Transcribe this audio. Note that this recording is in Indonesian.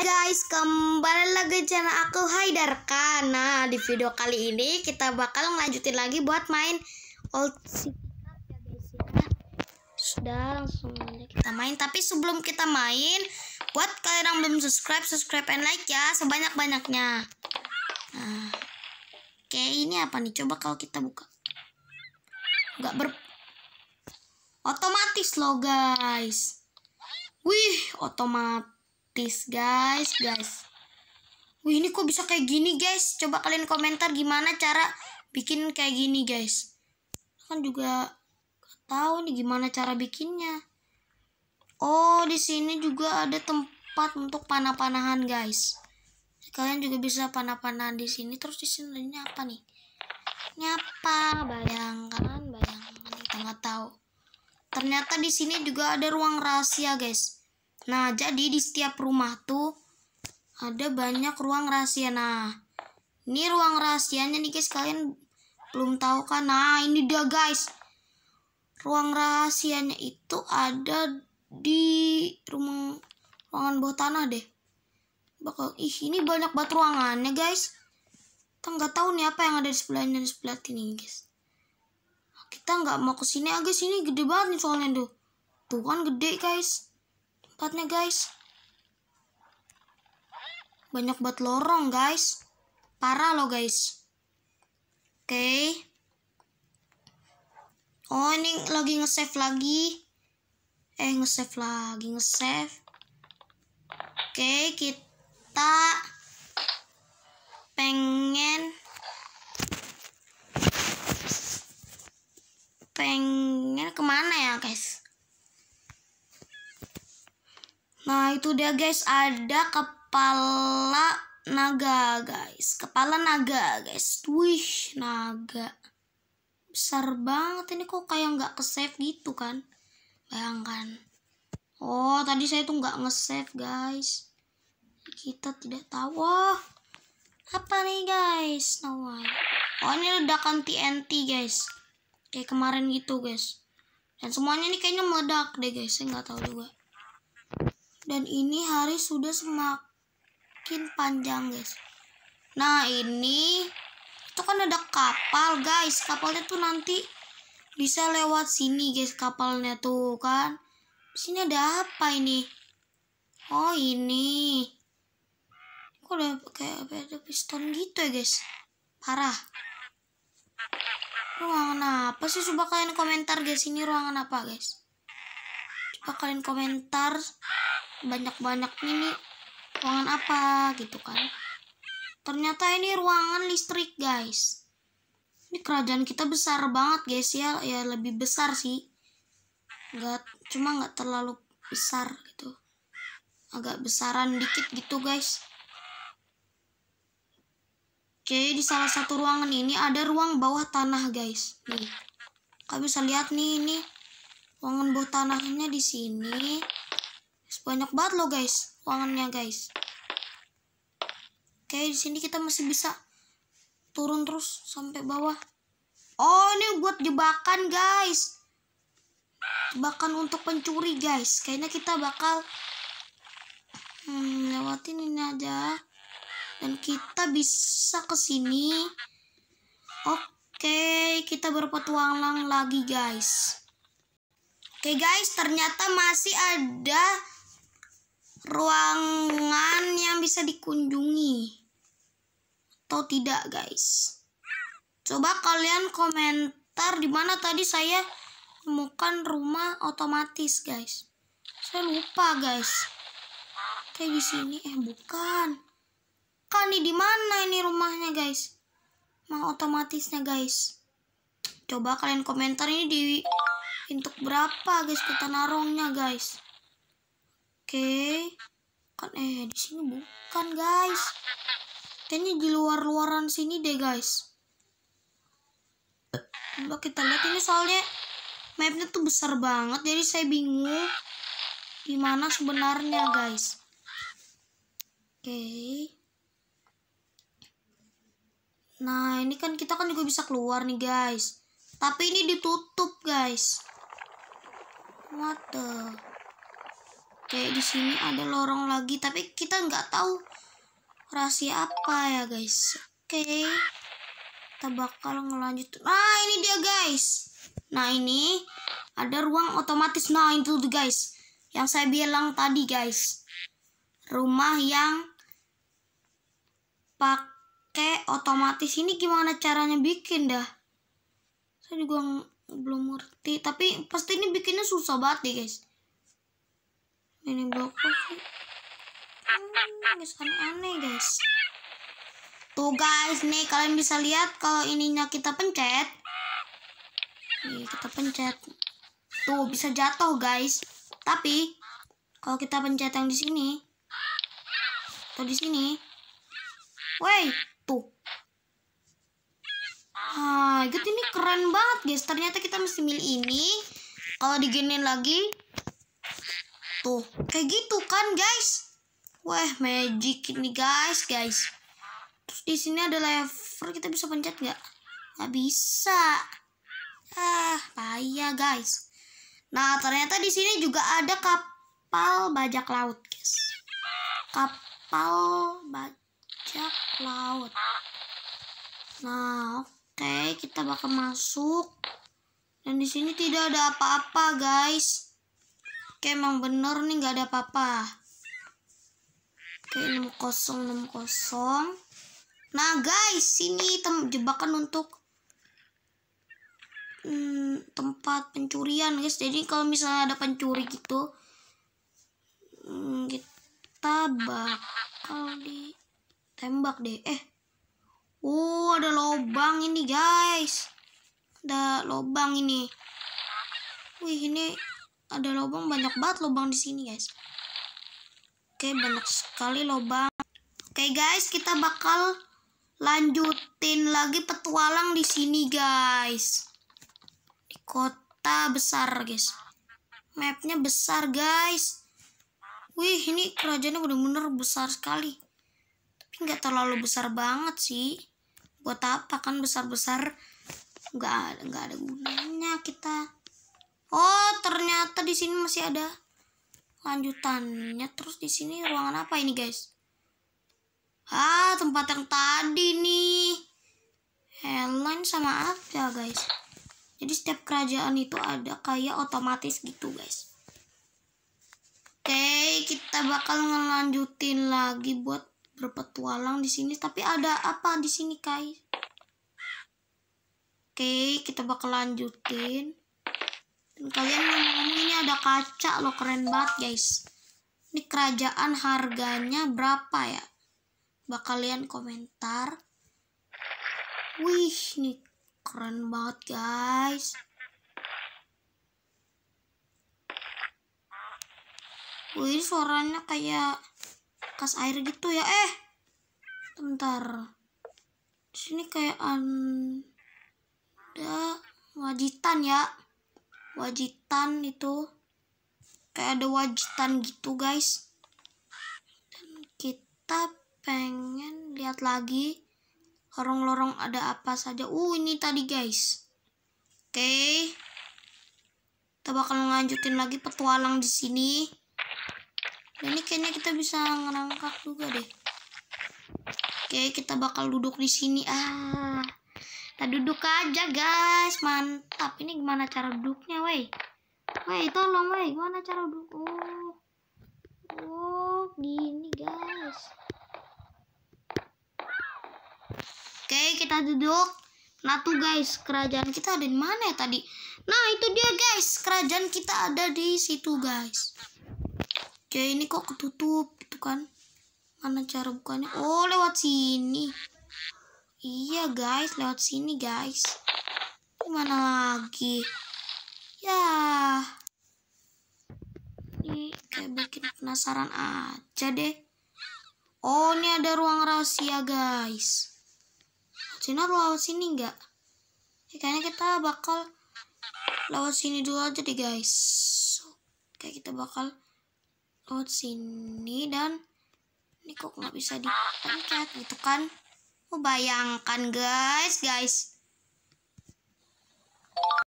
Hai guys, kembali lagi channel aku Haidar Nah, di video kali ini kita bakal ngelanjutin lagi buat main Old City ya guys ya. Sudah langsung aja kita main. Tapi sebelum kita main, buat kalian yang belum subscribe, subscribe and like ya sebanyak-banyaknya. Nah, oke ini apa nih? Coba kalau kita buka. Enggak ber otomatis loh guys. Wih, otomatis this guys guys Wih ini kok bisa kayak gini guys Coba kalian komentar gimana cara bikin kayak gini guys Kan juga gak tahu nih gimana cara bikinnya Oh di sini juga ada tempat untuk panah-panahan guys Kalian juga bisa panah-panahan di sini Terus di sini apa nih Nyapa bayangkan bayangkan kita nggak tahu Ternyata di sini juga ada ruang rahasia guys Nah, jadi di setiap rumah tuh ada banyak ruang rahasia. Nah, ini ruang rahasianya nih guys, kalian belum tahu kan? Nah, ini dia guys. Ruang rahasianya itu ada di rumah ruangan bawah tanah deh. Bakal ih ini banyak banget ruangannya guys. Kita nggak tahu nih apa yang ada di sebelah ini dan sebelah sini guys. Kita nggak mau ke sini, ah, guys, gede banget nih soalnya tuh. Tuh kan gede guys tempatnya guys banyak buat lorong guys parah lo guys oke okay. oh ini lagi nge-save lagi eh nge-save lagi nge-save oke okay, kita pengen Nah, itu dia guys, ada kepala naga, guys. Kepala naga, guys. Wih, naga. Besar banget ini kok kayak nggak ke-save gitu kan. Bayangkan. Oh, tadi saya tuh nggak nge-save, guys. Kita tidak tahu. apa nih, guys? No way. Oh, ini ledakan TNT, guys. Kayak kemarin gitu, guys. Dan semuanya ini kayaknya meledak deh, guys. Saya nggak tahu juga dan ini hari sudah semakin panjang guys nah ini itu kan ada kapal guys kapalnya tuh nanti bisa lewat sini guys kapalnya tuh kan sini ada apa ini oh ini kok udah kayak ya, ada piston gitu ya guys parah ruangan apa sih coba kalian komentar guys ini ruangan apa guys coba kalian komentar banyak-banyak ini ruangan apa gitu kan ternyata ini ruangan listrik guys ini kerajaan kita besar banget guys ya ya lebih besar sih nggak cuma nggak terlalu besar gitu agak besaran dikit gitu guys oke di salah satu ruangan ini ada ruang bawah tanah guys nih kalian bisa lihat nih ini ruangan bawah tanahnya di sini banyak banget loh guys, ruangannya guys. Oke, di sini kita masih bisa turun terus sampai bawah. Oh, ini buat jebakan guys. Jebakan untuk pencuri guys. Kayaknya kita bakal hmm, lewatin ini aja. Dan kita bisa ke sini. Oke, kita berpetualang lagi guys. Oke okay guys, ternyata masih ada ruangan yang bisa dikunjungi atau tidak guys coba kalian komentar di mana tadi saya temukan rumah otomatis guys saya lupa guys kayak di sini eh bukan kan ini di mana ini rumahnya guys mau otomatisnya guys coba kalian komentar ini di untuk berapa guys kita narongnya guys Oke, kan eh di sini bukan guys kayaknya di luar luaran sini deh guys coba kita lihat ini soalnya mapnya tuh besar banget jadi saya bingung gimana sebenarnya guys oke nah ini kan kita kan juga bisa keluar nih guys tapi ini ditutup guys what the kayak di sini ada lorong lagi tapi kita nggak tahu rahasia apa ya guys oke okay. kita bakal ngelanjut nah ini dia guys nah ini ada ruang otomatis nah itu tuh guys yang saya bilang tadi guys rumah yang pakai otomatis ini gimana caranya bikin dah saya juga belum ngerti tapi pasti ini bikinnya susah banget nih guys ini blok hmm, guys aneh-aneh guys tuh guys nih kalian bisa lihat kalau ininya kita pencet nih kita pencet tuh bisa jatuh guys tapi kalau kita pencet yang di sini atau di sini woi tuh ah gitu ini keren banget guys ternyata kita mesti milih ini kalau digenin lagi Tuh, kayak gitu kan, guys? Wah, magic ini, guys, guys. Terus di sini ada lever, kita bisa pencet nggak? Nggak bisa. Ah, bahaya, guys. Nah, ternyata di sini juga ada kapal bajak laut, guys. Kapal bajak laut. Nah, oke, okay, kita bakal masuk. Dan di sini tidak ada apa-apa, guys oke emang bener nih nggak ada apa-apa oke kosong nah guys sini jebakan untuk hmm, tempat pencurian guys jadi kalau misalnya ada pencuri gitu hmm, kita bakal ditembak deh eh uh ada lobang ini guys ada lobang ini wih ini ada lubang banyak banget lubang di sini guys oke banyak sekali lubang oke guys kita bakal lanjutin lagi petualang di sini guys di kota besar guys mapnya besar guys wih ini kerajaannya bener-bener besar sekali tapi nggak terlalu besar banget sih buat apa kan besar-besar nggak -besar? ada nggak ada gunanya kita oh ternyata di sini masih ada lanjutannya. Terus di sini ruangan apa ini, guys? Ah, tempat yang tadi nih. helen sama apa, guys? Jadi setiap kerajaan itu ada kayak otomatis gitu, guys. Oke, kita bakal ngelanjutin lagi buat berpetualang di sini. Tapi ada apa di sini, guys? Oke, kita bakal lanjutin kalian ngomong ini ada kaca loh keren banget guys ini kerajaan harganya berapa ya bakalian kalian komentar wih ini keren banget guys wih suaranya kayak kas air gitu ya eh bentar sini kayak ada wajitan ya wajitan itu kayak ada wajitan gitu guys dan kita pengen lihat lagi lorong-lorong ada apa saja uh ini tadi guys oke okay. kita bakal lanjutin lagi petualang di sini dan ini kayaknya kita bisa ngerangkak juga deh oke okay, kita bakal duduk di sini ah kita duduk aja guys, mantap. Ini gimana cara duduknya, woi? Woi, tolong woi, gimana cara duduk? Oh. Oh, gini guys. Oke, kita duduk. Nah tuh guys, kerajaan kita ada di mana ya tadi? Nah, itu dia guys, kerajaan kita ada di situ guys. Oke, ini kok ketutup gitu kan? Mana cara bukanya? Oh, lewat sini. Iya guys, lewat sini guys. Gimana lagi? Ya. Ini kayak bikin penasaran aja deh. Oh, ini ada ruang rahasia guys. Cina lewat sini nggak? Ya, kayaknya kita bakal lewat sini dulu aja deh guys. kayak kita bakal lewat sini dan ini kok nggak bisa dipencet gitu kan? Bayangkan guys, guys.